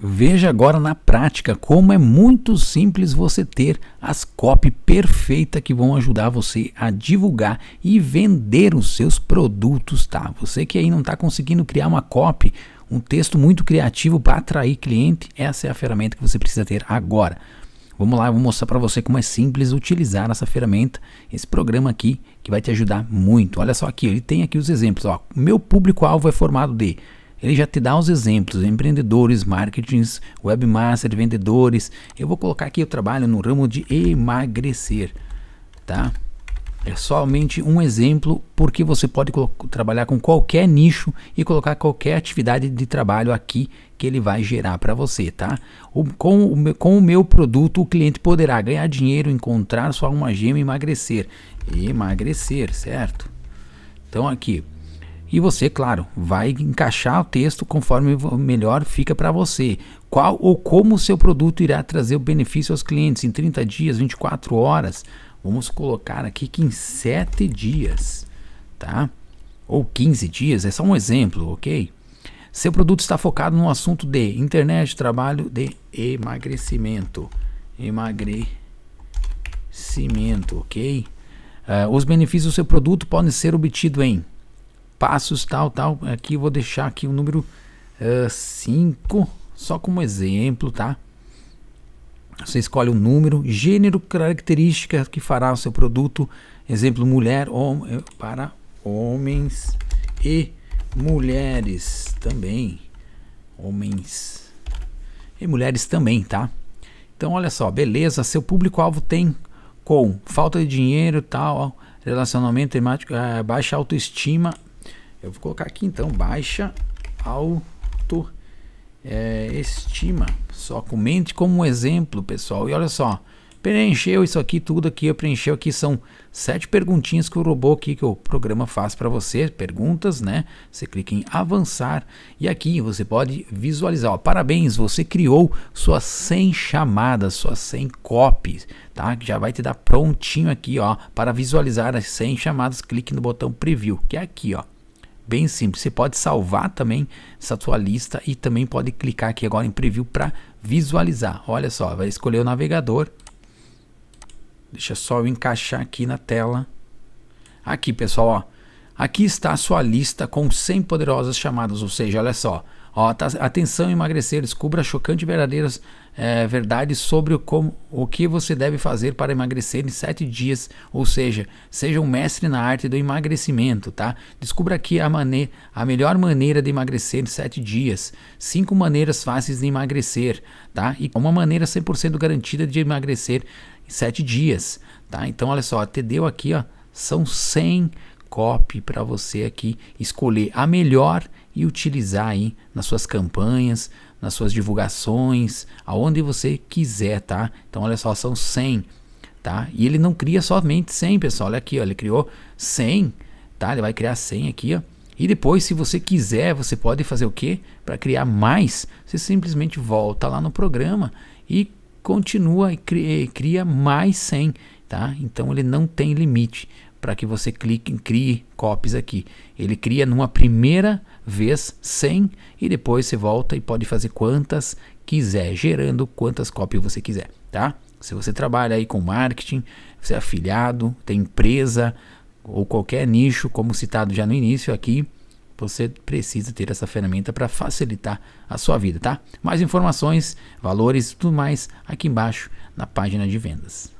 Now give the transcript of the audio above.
Veja agora na prática como é muito simples você ter as copy perfeitas que vão ajudar você a divulgar e vender os seus produtos, tá? Você que aí não está conseguindo criar uma copy, um texto muito criativo para atrair cliente, essa é a ferramenta que você precisa ter agora. Vamos lá, eu vou mostrar para você como é simples utilizar essa ferramenta, esse programa aqui, que vai te ajudar muito. Olha só aqui, ele tem aqui os exemplos. Ó. Meu público-alvo é formado de ele já te dá os exemplos, empreendedores, marketings, webmaster, vendedores. Eu vou colocar aqui o trabalho no ramo de emagrecer, tá? É somente um exemplo porque você pode trabalhar com qualquer nicho e colocar qualquer atividade de trabalho aqui que ele vai gerar para você, tá? O, com, o meu, com o meu produto, o cliente poderá ganhar dinheiro, encontrar sua alma gema e emagrecer. Emagrecer, certo? Então aqui, e você, claro, vai encaixar o texto conforme melhor fica para você. Qual ou como o seu produto irá trazer o benefício aos clientes em 30 dias, 24 horas? Vamos colocar aqui que em 7 dias, tá? Ou 15 dias, é só um exemplo, ok? Seu produto está focado no assunto de internet, trabalho de emagrecimento. Emagrecimento, ok? Uh, os benefícios do seu produto podem ser obtidos em passos, tal, tal. Aqui vou deixar aqui o número 5, uh, eh, só como exemplo, tá? Você escolhe o um número, gênero, característica que fará o seu produto. Exemplo, mulher hom eh, para homens e mulheres também. Homens e mulheres também, tá? Então, olha só, beleza. Seu público-alvo tem com falta de dinheiro, tal, relacionamento temático, eh, baixa autoestima, eu vou colocar aqui então baixa auto É, estima. Só comente como um exemplo, pessoal. E olha só, preencheu isso aqui tudo aqui, eu preencheu aqui são sete perguntinhas que o robô aqui que o programa faz para você, perguntas, né? Você clica em avançar e aqui você pode visualizar, ó, parabéns, você criou suas 100 chamadas, suas 100 copies, tá? Que já vai te dar prontinho aqui, ó, para visualizar as 100 chamadas, clique no botão preview, que é aqui, ó. Bem simples. Você pode salvar também essa sua lista e também pode clicar aqui agora em preview para visualizar. Olha só, vai escolher o navegador. Deixa só eu encaixar aqui na tela. Aqui, pessoal, ó. Aqui está a sua lista com 100 poderosas chamadas, ou seja, olha só, Ó, tá, atenção, emagrecer. Descubra chocante verdadeiras é, verdades sobre o, como, o que você deve fazer para emagrecer em 7 dias. Ou seja, seja um mestre na arte do emagrecimento, tá? Descubra aqui a, mane a melhor maneira de emagrecer em 7 dias. Cinco maneiras fáceis de emagrecer, tá? E uma maneira 100% garantida de emagrecer em 7 dias, tá? Então, olha só, te deu aqui, ó, são 100 copy para você aqui escolher a melhor e utilizar aí nas suas campanhas, nas suas divulgações, aonde você quiser, tá? Então olha só, são 100, tá? E ele não cria somente 100, pessoal, olha aqui, ó, ele criou 100, tá? Ele vai criar 100 aqui, ó. E depois, se você quiser, você pode fazer o quê? Para criar mais, você simplesmente volta lá no programa e continua e cria mais 100, tá? Então ele não tem limite para que você clique em crie copies aqui. Ele cria numa primeira vez 100 e depois você volta e pode fazer quantas quiser, gerando quantas cópias você quiser, tá? Se você trabalha aí com marketing, você é afiliado, tem empresa ou qualquer nicho, como citado já no início aqui, você precisa ter essa ferramenta para facilitar a sua vida, tá? Mais informações, valores, tudo mais aqui embaixo na página de vendas.